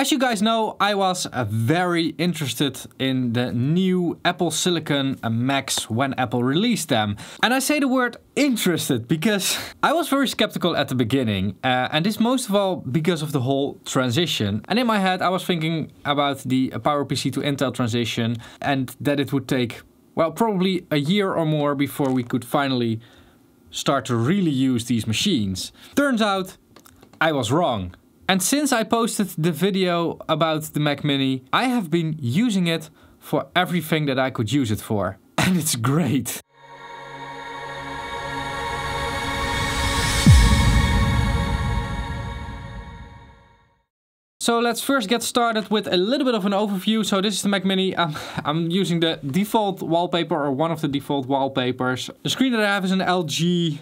As you guys know, I was uh, very interested in the new Apple Silicon uh, Macs when Apple released them. And I say the word interested because I was very skeptical at the beginning. Uh, and this most of all because of the whole transition. And in my head, I was thinking about the PowerPC to Intel transition and that it would take, well, probably a year or more before we could finally start to really use these machines. Turns out I was wrong. And since I posted the video about the Mac Mini, I have been using it for everything that I could use it for. And it's great. So let's first get started with a little bit of an overview. So this is the Mac Mini. I'm, I'm using the default wallpaper or one of the default wallpapers. The screen that I have is an LG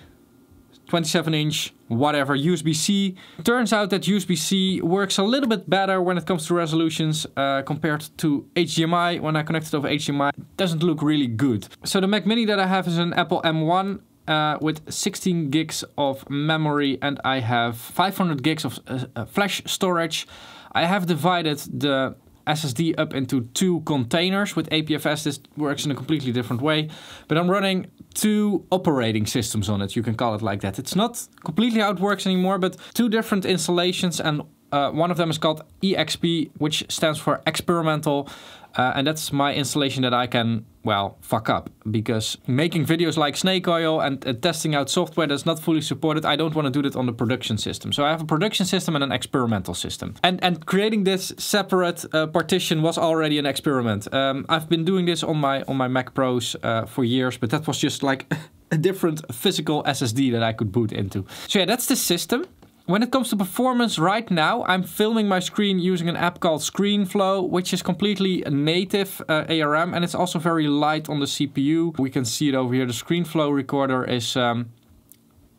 27 inch whatever, USB-C. Turns out that USB-C works a little bit better when it comes to resolutions uh, compared to HDMI. When I connect it over HDMI, it doesn't look really good. So the Mac Mini that I have is an Apple M1 uh, with 16 gigs of memory and I have 500 gigs of uh, uh, flash storage. I have divided the SSD up into two containers. With APFS, this works in a completely different way. But I'm running two operating systems on it, you can call it like that. It's not completely how it works anymore, but two different installations and uh, one of them is called EXP, which stands for experimental. Uh, and that's my installation that I can well, fuck up. Because making videos like snake oil and uh, testing out software that's not fully supported, I don't want to do that on the production system. So I have a production system and an experimental system. And, and creating this separate uh, partition was already an experiment. Um, I've been doing this on my, on my Mac Pros uh, for years, but that was just like a different physical SSD that I could boot into. So yeah, that's the system. When it comes to performance right now, I'm filming my screen using an app called ScreenFlow, which is completely native uh, ARM and it's also very light on the CPU. We can see it over here. The ScreenFlow recorder is, um,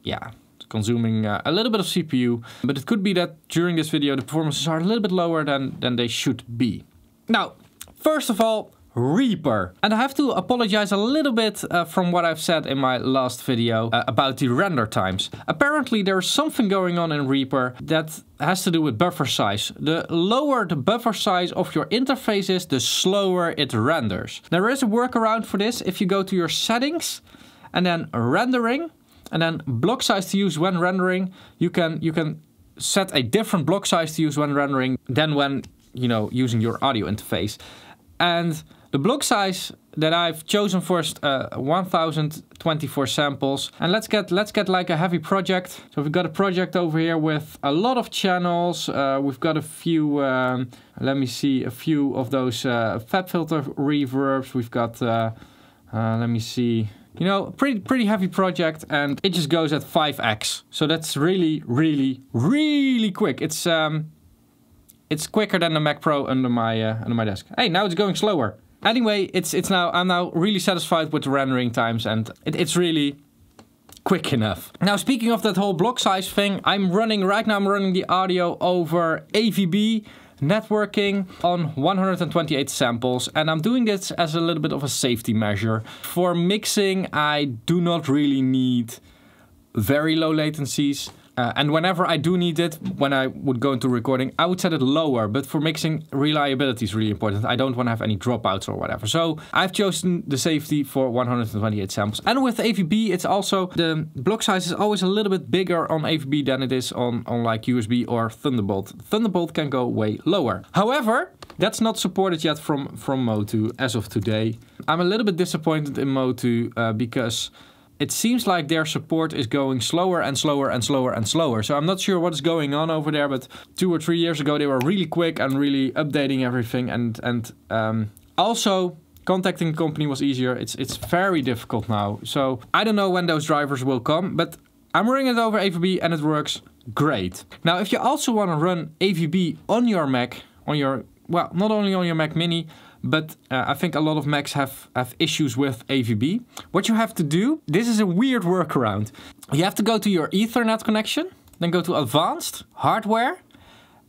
yeah, consuming uh, a little bit of CPU, but it could be that during this video the performances are a little bit lower than, than they should be. Now, first of all, Reaper. And I have to apologize a little bit uh, from what I've said in my last video uh, about the render times. Apparently there's something going on in Reaper that has to do with buffer size. The lower the buffer size of your interface is, the slower it renders. There is a workaround for this if you go to your settings and then rendering and then block size to use when rendering, you can, you can set a different block size to use when rendering than when you know using your audio interface. And the block size that I've chosen for uh, 1024 samples and let's get let's get like a heavy project. So we've got a project over here with a lot of channels. Uh, we've got a few, um, let me see, a few of those uh, fat filter reverbs. We've got, uh, uh, let me see, you know, pretty pretty heavy project and it just goes at 5x. So that's really, really, really quick. It's um, it's quicker than the Mac Pro under my uh, under my desk. Hey, now it's going slower. Anyway, it's it's now I'm now really satisfied with the rendering times and it, it's really quick enough. Now speaking of that whole block size thing, I'm running right now I'm running the audio over AVB networking on 128 samples and I'm doing this as a little bit of a safety measure. For mixing I do not really need very low latencies uh, and whenever I do need it, when I would go into recording, I would set it lower. But for mixing, reliability is really important. I don't want to have any dropouts or whatever. So I've chosen the safety for 128 samples. And with AVB, it's also the block size is always a little bit bigger on AVB than it is on, on like USB or Thunderbolt. Thunderbolt can go way lower. However, that's not supported yet from, from Motu as of today. I'm a little bit disappointed in Motu uh, because it seems like their support is going slower and slower and slower and slower. So I'm not sure what's going on over there, but two or three years ago they were really quick and really updating everything. And and um, also contacting the company was easier. It's it's very difficult now. So I don't know when those drivers will come, but I'm running it over AVB and it works great. Now if you also want to run AVB on your Mac, on your well not only on your Mac Mini but uh, I think a lot of Macs have, have issues with AVB. What you have to do, this is a weird workaround. You have to go to your Ethernet connection, then go to Advanced, Hardware,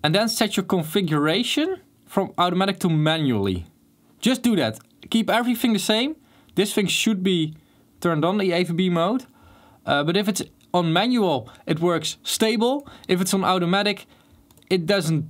and then set your configuration from automatic to manually. Just do that. Keep everything the same. This thing should be turned on, the AVB mode. Uh, but if it's on manual, it works stable. If it's on automatic, it doesn't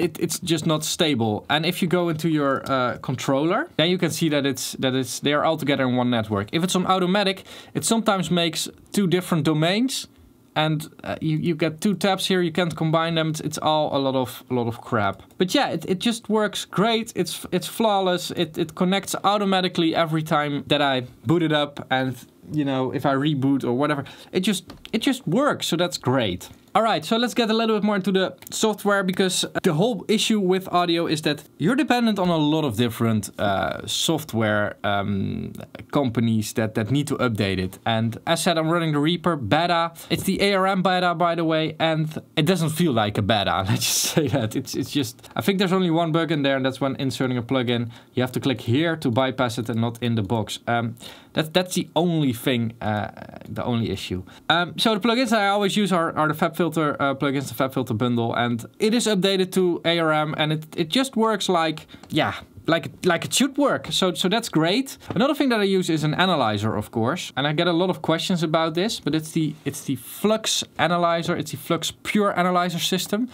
it, it's just not stable. And if you go into your uh, controller, then you can see that it's that it's they are all together in one network. If it's on automatic, it sometimes makes two different domains, and uh, you you get two tabs here. You can't combine them. It's, it's, all a lot of a lot of crap. But yeah, it, it just works great. It's it's flawless. It it connects automatically every time that I boot it up and you know if I reboot or whatever. It just it just works. So that's great. All right, so let's get a little bit more into the software because uh, the whole issue with audio is that you're dependent on a lot of different uh, software um, companies that, that need to update it. And as said, I'm running the Reaper beta. It's the ARM beta, by the way, and it doesn't feel like a beta. Let's just say that. It's, it's just, I think there's only one bug in there and that's when inserting a plugin. You have to click here to bypass it and not in the box. Um, that, that's the only thing, uh, the only issue. Um, so the plugins I always use are, are the Fab FabFilter uh, plugins, the FabFilter bundle, and it is updated to ARM, and it, it just works like, yeah, like like it should work. So so that's great. Another thing that I use is an analyzer, of course, and I get a lot of questions about this, but it's the it's the Flux analyzer. It's the Flux Pure Analyzer system.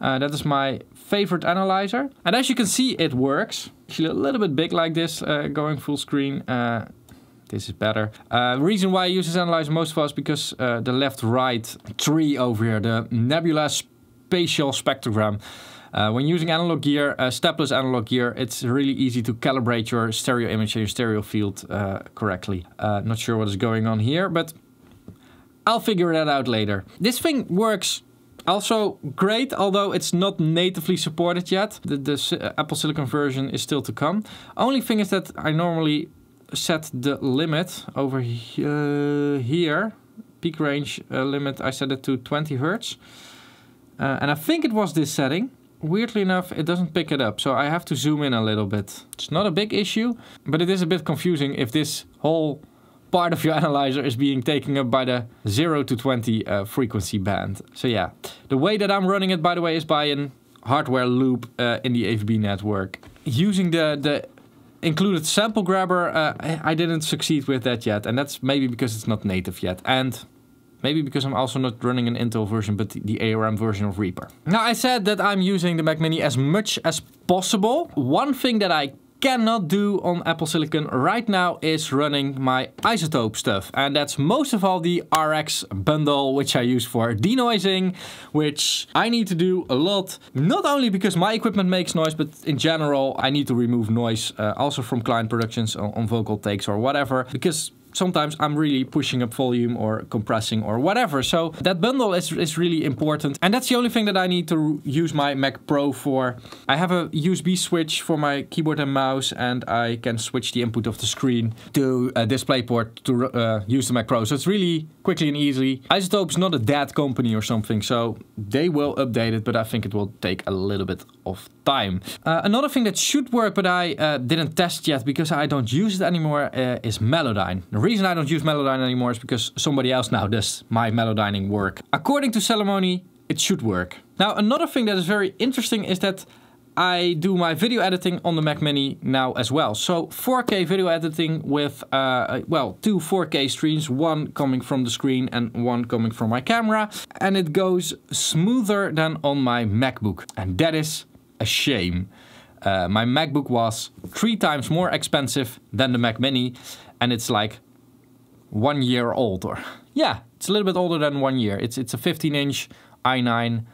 Uh, that is my favorite analyzer, and as you can see, it works. Actually, a little bit big like this, uh, going full screen. Uh, this is better. Uh, reason why I use this analyzer most of all is because uh, the left-right tree over here, the nebula spatial spectrogram. Uh, when using analog gear, uh, stepless analog gear, it's really easy to calibrate your stereo image and your stereo field uh, correctly. Uh, not sure what is going on here, but I'll figure that out later. This thing works also great, although it's not natively supported yet. The, the Apple Silicon version is still to come. Only thing is that I normally set the limit over uh, here, peak range uh, limit, I set it to 20 hertz. Uh, and I think it was this setting weirdly enough, it doesn't pick it up. So I have to zoom in a little bit. It's not a big issue, but it is a bit confusing if this whole part of your analyzer is being taken up by the 0 to 20 uh, frequency band. So yeah, the way that I'm running it, by the way, is by an hardware loop uh, in the AVB network. Using the, the included sample grabber. Uh, I didn't succeed with that yet, and that's maybe because it's not native yet, and maybe because I'm also not running an Intel version, but the ARM version of Reaper. Now I said that I'm using the Mac Mini as much as possible. One thing that I cannot do on Apple Silicon right now is running my isotope stuff. And that's most of all the RX bundle, which I use for denoising, which I need to do a lot. Not only because my equipment makes noise, but in general, I need to remove noise uh, also from client productions on, on vocal takes or whatever. Because sometimes I'm really pushing up volume or compressing or whatever. So that bundle is, is really important. And that's the only thing that I need to use my Mac Pro for. I have a USB switch for my keyboard and mouse and I can switch the input of the screen to a DisplayPort to uh, use the Mac Pro. So it's really quickly and easily. Isotope's not a dead company or something, so they will update it, but I think it will take a little bit of time. Uh, another thing that should work but I uh, didn't test yet because I don't use it anymore uh, is Melodyne. The reason I don't use Melodyne anymore is because somebody else now does my Melodyning work. According to Ceremony, it should work. Now another thing that is very interesting is that I do my video editing on the Mac Mini now as well. So 4K video editing with, uh, uh well, two 4K streams, one coming from the screen and one coming from my camera. And it goes smoother than on my MacBook. And that is a shame. Uh, my MacBook was three times more expensive than the Mac Mini, and it's like one year older. yeah, it's a little bit older than one year. It's, it's a 15-inch i9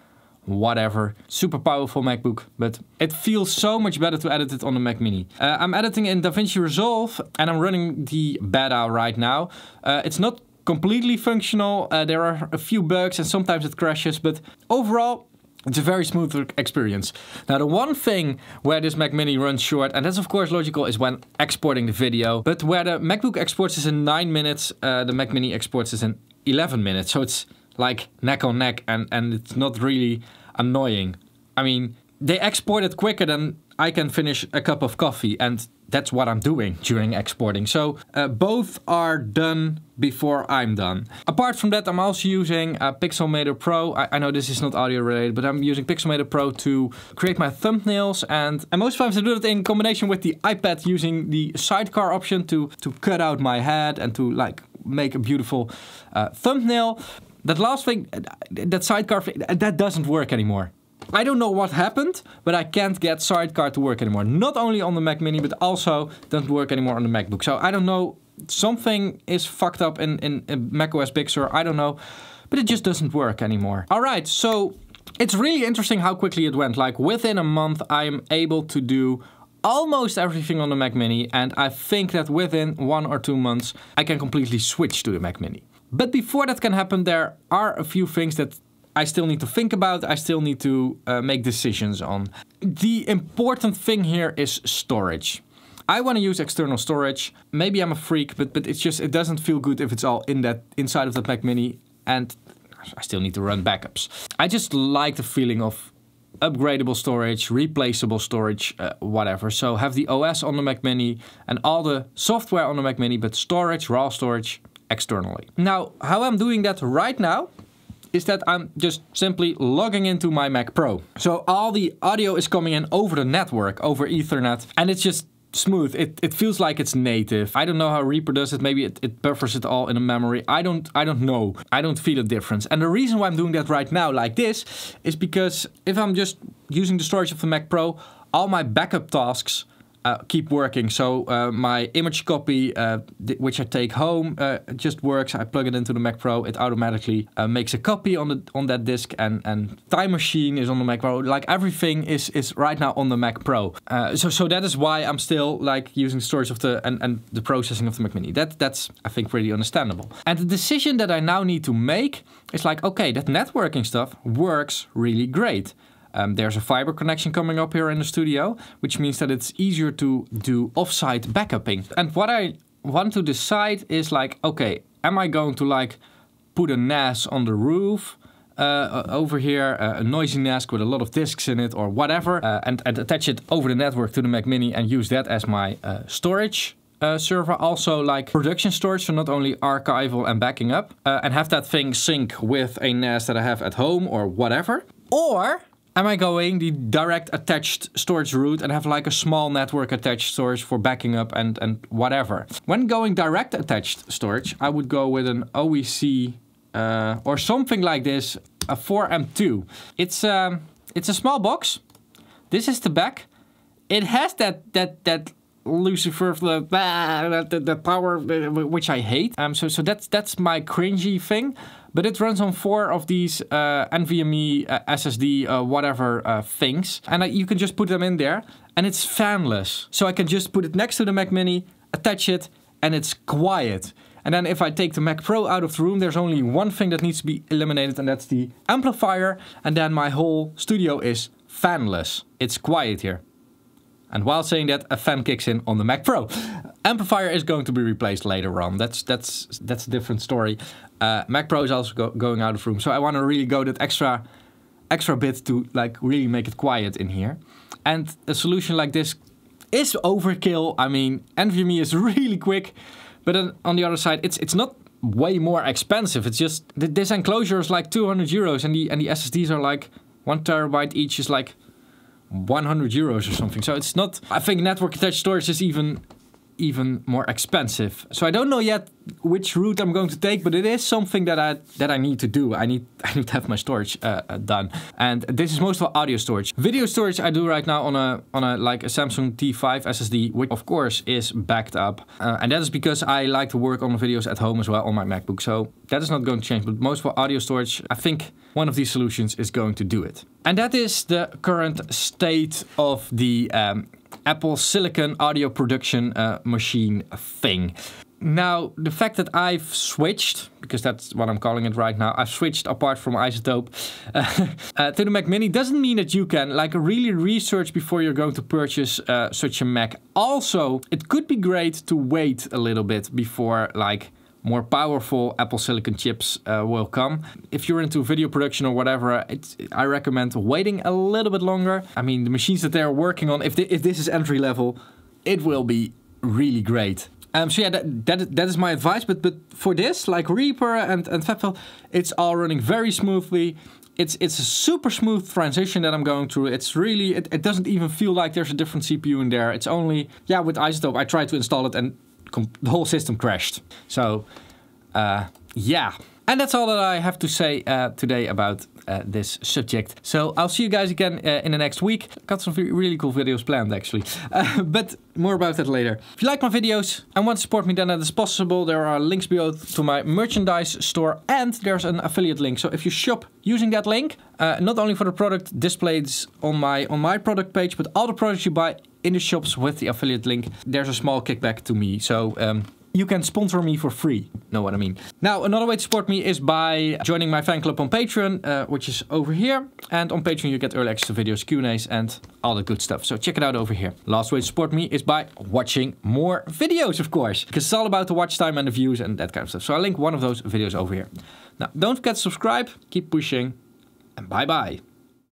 whatever. Super powerful MacBook, but it feels so much better to edit it on the Mac Mini. Uh, I'm editing in DaVinci Resolve and I'm running the beta right now. Uh, it's not completely functional, uh, there are a few bugs and sometimes it crashes, but overall it's a very smooth experience. Now, the one thing where this Mac Mini runs short, and that's of course logical, is when exporting the video. But where the MacBook exports is in 9 minutes, uh, the Mac Mini exports is in 11 minutes. So it's like neck on neck, and, and it's not really annoying. I mean, they export it quicker than I can finish a cup of coffee, and that's what I'm doing during exporting. So uh, both are done before I'm done. Apart from that, I'm also using uh, Pixelmator Pro. I, I, know this is not audio related, but I'm using Pixelmator Pro to create my thumbnails. And, and most times I do that in combination with the iPad using the sidecar option to, to cut out my head and to like make a beautiful uh, thumbnail. That last thing, that sidecar thing, that doesn't work anymore. I don't know what happened, but I can't get Sidecar to work anymore. Not only on the Mac Mini, but also doesn't work anymore on the MacBook. So I don't know, something is fucked up in, in, in macOS Big Sur, I don't know, but it just doesn't work anymore. All right, so it's really interesting how quickly it went. Like within a month, I am able to do almost everything on the Mac Mini, and I think that within one or two months, I can completely switch to the Mac Mini. But before that can happen, there are a few things that I still need to think about, I still need to uh, make decisions on. The important thing here is storage. I want to use external storage. Maybe I'm a freak, but but it's just it doesn't feel good if it's all in that inside of the Mac Mini, and I still need to run backups. I just like the feeling of upgradable storage, replaceable storage, uh, whatever. So have the OS on the Mac Mini and all the software on the Mac Mini, but storage, raw storage, externally. Now, how I'm doing that right now is that I'm just simply logging into my Mac Pro. So all the audio is coming in over the network, over Ethernet, and it's just smooth. It, it feels like it's native. I don't know how Reaper does it. Maybe it, it buffers it all in a memory. I don't I don't know. I don't feel a difference. And the reason why I'm doing that right now like this is because if I'm just using the storage of the Mac Pro, all my backup tasks uh, keep working. So uh, my image copy, uh, which I take home, uh, just works. I plug it into the Mac Pro. It automatically uh, makes a copy on the on that disk, and and Time Machine is on the Mac Pro. Like everything is is right now on the Mac Pro. Uh, so so that is why I'm still like using storage of the and and the processing of the Mac Mini. That that's I think pretty understandable. And the decision that I now need to make is like, okay, that networking stuff works really great. Um, there's a fiber connection coming up here in the studio, which means that it's easier to do offsite backupping. And what I want to decide is like, okay, am I going to like put a NAS on the roof? Uh, over here, uh, a noisy NAS with a lot of disks in it or whatever, uh, and, and, attach it over the network to the Mac Mini and use that as my uh, storage. Uh, server also like production storage, so not only archival and backing up, uh, and have that thing sync with a NAS that I have at home or whatever. Or Am I going the direct attached storage route and have like a small network attached storage for backing up and, and whatever? When going direct attached storage, I would go with an OEC uh, or something like this, a 4M2. It's, um, it's a small box. This is the back. It has that, that, that Lucifer, the, the, the power, uh, which I hate. Um, so, so that's, that's my cringy thing. But it runs on four of these uh, NVMe, uh, SSD, uh, whatever uh, things. And I, you can just put them in there and it's fanless. So I can just put it next to the Mac Mini, attach it, and it's quiet. And then if I take the Mac Pro out of the room, there's only one thing that needs to be eliminated and that's the amplifier. And then my whole studio is fanless. It's quiet here. And while saying that, a fan kicks in on the Mac Pro. Amplifier is going to be replaced later on. That's that's that's a different story. Uh, Mac Pro is also go going out of room. So I want to really go that extra, extra bit to like really make it quiet in here. And a solution like this is overkill. I mean, NVMe is really quick, but then on the other side, it's it's not way more expensive. It's just th this enclosure is like 200 euros, and the and the SSDs are like one terabyte each is like 100 euros or something. So it's not. I think network attached storage is even even more expensive. So I don't know yet which route I'm going to take, but it is something that I that I need to do. I need I need to have my storage uh, uh done. And this is most of audio storage. Video storage I do right now on a on a like a Samsung T5 SSD, which of course is backed up, uh, and that is because I like to work on videos at home as well on my MacBook. So that is not going to change. But most for audio storage, I think one of these solutions is going to do it. And that is the current state of the um, Apple Silicon audio production uh, machine thing. Now, the fact that I've switched, because that's what I'm calling it right now, I've switched apart from Isotope uh, to the Mac Mini doesn't mean that you can like really research before you're going to purchase uh, such a Mac. Also, it could be great to wait a little bit before like more powerful Apple Silicon chips uh, will come. If you're into video production or whatever, I recommend waiting a little bit longer. I mean, the machines that they're working on, if, if this is entry level, it will be really great. Um, so yeah, that, that, that is my advice. But but for this, like Reaper and, and it's all running very smoothly. It's it's a super smooth transition that I'm going through. It's really, it, it doesn't even feel like there's a different CPU in there. It's only, yeah, with Isotope, I tried to install it and the whole system crashed. So, uh, yeah. And that's all that I have to say uh, today about uh, this subject. So I'll see you guys again uh, in the next week. Got some really cool videos planned actually, uh, but more about that later. If you like my videos and want to support me then that is possible. There are links below to my merchandise store and there's an affiliate link. So if you shop using that link, uh, not only for the product displayed on my on my product page, but all the products you buy in the shops with the affiliate link, there's a small kickback to me. So um, you can sponsor me for free. Know what I mean? Now, another way to support me is by joining my fan club on Patreon, uh, which is over here. And on Patreon, you get early access to videos, Q&As, and all the good stuff. So check it out over here. Last way to support me is by watching more videos, of course, because it's all about the watch time and the views and that kind of stuff. So I'll link one of those videos over here. Now, don't forget to subscribe, keep pushing, and bye-bye.